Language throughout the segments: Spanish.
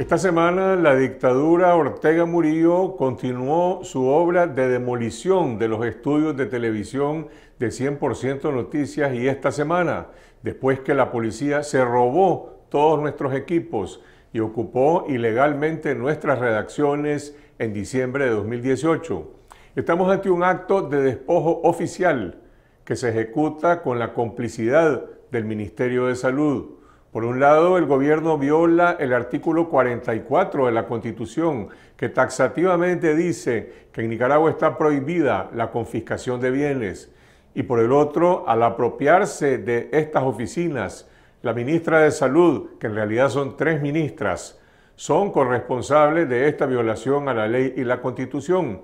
Esta semana la dictadura Ortega Murillo continuó su obra de demolición de los estudios de televisión de 100% Noticias y esta semana, después que la policía se robó todos nuestros equipos y ocupó ilegalmente nuestras redacciones en diciembre de 2018. Estamos ante un acto de despojo oficial que se ejecuta con la complicidad del Ministerio de Salud por un lado, el gobierno viola el artículo 44 de la Constitución, que taxativamente dice que en Nicaragua está prohibida la confiscación de bienes. Y por el otro, al apropiarse de estas oficinas, la ministra de Salud, que en realidad son tres ministras, son corresponsables de esta violación a la ley y la Constitución.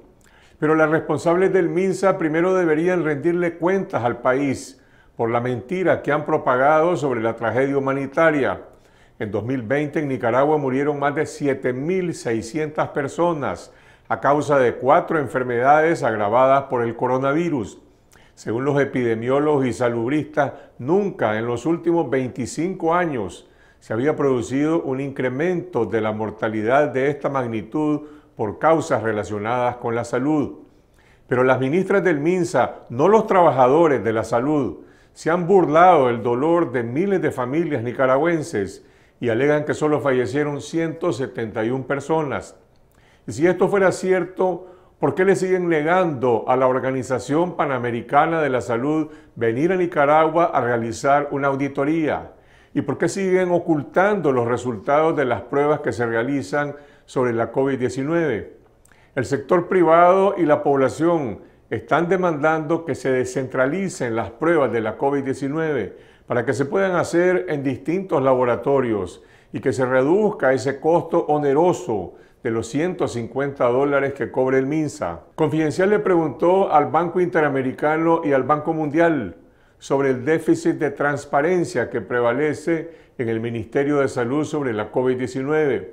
Pero las responsables del MINSA primero deberían rendirle cuentas al país por la mentira que han propagado sobre la tragedia humanitaria. En 2020 en Nicaragua murieron más de 7.600 personas a causa de cuatro enfermedades agravadas por el coronavirus. Según los epidemiólogos y salubristas, nunca en los últimos 25 años se había producido un incremento de la mortalidad de esta magnitud por causas relacionadas con la salud. Pero las ministras del MINSA, no los trabajadores de la salud, se han burlado del dolor de miles de familias nicaragüenses y alegan que solo fallecieron 171 personas. Y si esto fuera cierto, ¿por qué le siguen negando a la Organización Panamericana de la Salud venir a Nicaragua a realizar una auditoría? ¿Y por qué siguen ocultando los resultados de las pruebas que se realizan sobre la COVID-19? El sector privado y la población están demandando que se descentralicen las pruebas de la COVID-19 para que se puedan hacer en distintos laboratorios y que se reduzca ese costo oneroso de los 150 dólares que cobre el MINSA. Confidencial le preguntó al Banco Interamericano y al Banco Mundial sobre el déficit de transparencia que prevalece en el Ministerio de Salud sobre la COVID-19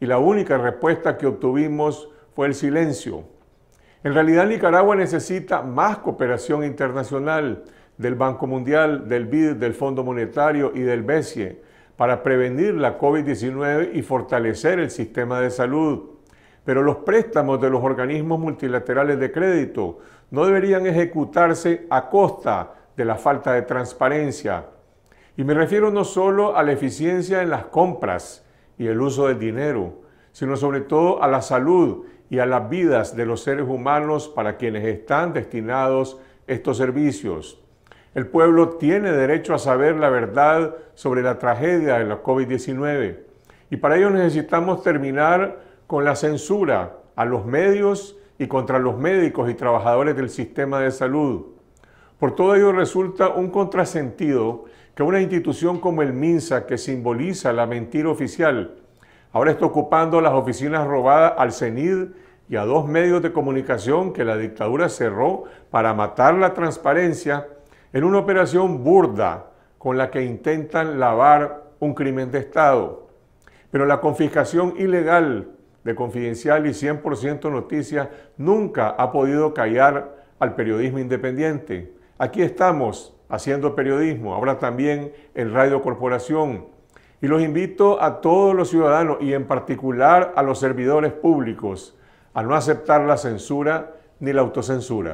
y la única respuesta que obtuvimos fue el silencio. En realidad Nicaragua necesita más cooperación internacional del Banco Mundial, del BID, del Fondo Monetario y del BESIE para prevenir la COVID-19 y fortalecer el sistema de salud. Pero los préstamos de los organismos multilaterales de crédito no deberían ejecutarse a costa de la falta de transparencia. Y me refiero no solo a la eficiencia en las compras y el uso del dinero, sino sobre todo a la salud y a las vidas de los seres humanos para quienes están destinados estos servicios. El pueblo tiene derecho a saber la verdad sobre la tragedia de la COVID-19 y para ello necesitamos terminar con la censura a los medios y contra los médicos y trabajadores del sistema de salud. Por todo ello resulta un contrasentido que una institución como el MINSA, que simboliza la mentira oficial, Ahora está ocupando las oficinas robadas al CENID y a dos medios de comunicación que la dictadura cerró para matar la transparencia en una operación burda con la que intentan lavar un crimen de Estado. Pero la confiscación ilegal de Confidencial y 100% Noticias nunca ha podido callar al periodismo independiente. Aquí estamos haciendo periodismo, ahora también en Radio Corporación y los invito a todos los ciudadanos y en particular a los servidores públicos a no aceptar la censura ni la autocensura.